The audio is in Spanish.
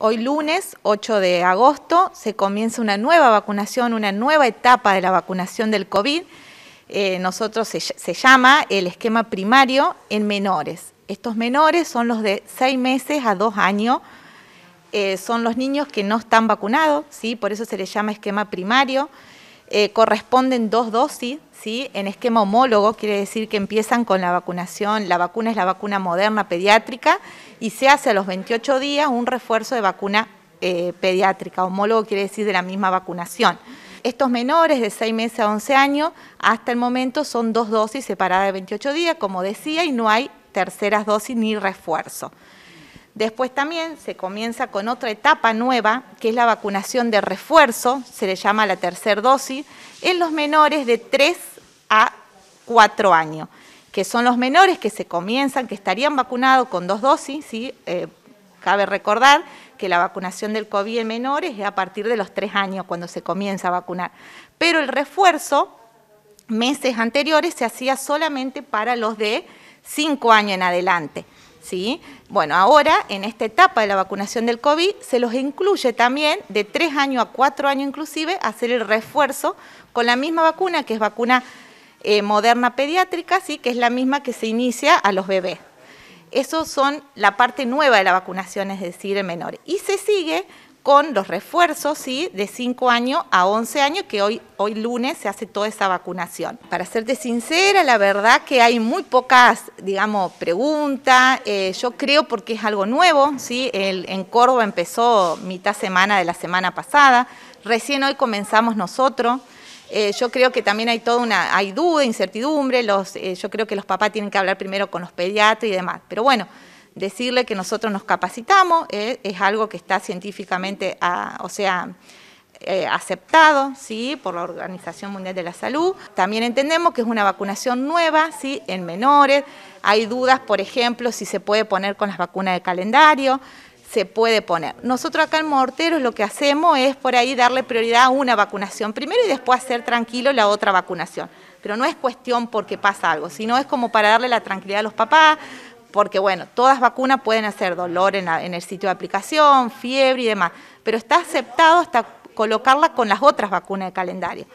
Hoy lunes 8 de agosto se comienza una nueva vacunación, una nueva etapa de la vacunación del COVID. Eh, nosotros se, llama el esquema primario en menores. Estos menores son los de 6 meses a 2 años. Eh, son los niños que no están vacunados, ¿sí? por eso se les llama esquema primario. Eh, corresponden dos dosis, ¿sí? en esquema homólogo, quiere decir que empiezan con la vacunación, la vacuna es la vacuna moderna pediátrica y se hace a los 28 días un refuerzo de vacuna eh, pediátrica, homólogo quiere decir de la misma vacunación. Estos menores de 6 meses a 11 años, hasta el momento son dos dosis separadas de 28 días, como decía, y no hay terceras dosis ni refuerzo. Después también se comienza con otra etapa nueva, que es la vacunación de refuerzo, se le llama la tercera dosis, en los menores de 3 a 4 años, que son los menores que se comienzan, que estarían vacunados con dos dosis, eh, cabe recordar que la vacunación del COVID en menores es a partir de los 3 años cuando se comienza a vacunar. Pero el refuerzo, meses anteriores, se hacía solamente para los de 5 años en adelante. ¿sí? Bueno, ahora en esta etapa de la vacunación del COVID se los incluye también de tres años a cuatro años inclusive hacer el refuerzo con la misma vacuna que es vacuna eh, moderna pediátrica, ¿sí? que es la misma que se inicia a los bebés. Eso son la parte nueva de la vacunación, es decir, el menor. Y se sigue con los refuerzos ¿sí? de 5 años a 11 años, que hoy, hoy lunes se hace toda esa vacunación. Para serte sincera, la verdad que hay muy pocas, digamos, preguntas, eh, yo creo porque es algo nuevo, ¿sí? El, en Córdoba empezó mitad semana de la semana pasada, recién hoy comenzamos nosotros, eh, yo creo que también hay toda una, hay duda, incertidumbre, los, eh, yo creo que los papás tienen que hablar primero con los pediatras y demás, pero bueno, decirle que nosotros nos capacitamos, eh, es algo que está científicamente, ah, o sea, eh, aceptado ¿sí? por la Organización Mundial de la Salud. También entendemos que es una vacunación nueva ¿sí? en menores. Hay dudas, por ejemplo, si se puede poner con las vacunas de calendario, se puede poner. Nosotros acá en Morteros lo que hacemos es por ahí darle prioridad a una vacunación primero y después hacer tranquilo la otra vacunación. Pero no es cuestión porque pasa algo, sino es como para darle la tranquilidad a los papás, porque bueno, todas vacunas pueden hacer dolor en, en, el sitio de aplicación, fiebre y demás, pero está aceptado hasta colocarla con las otras vacunas de calendario.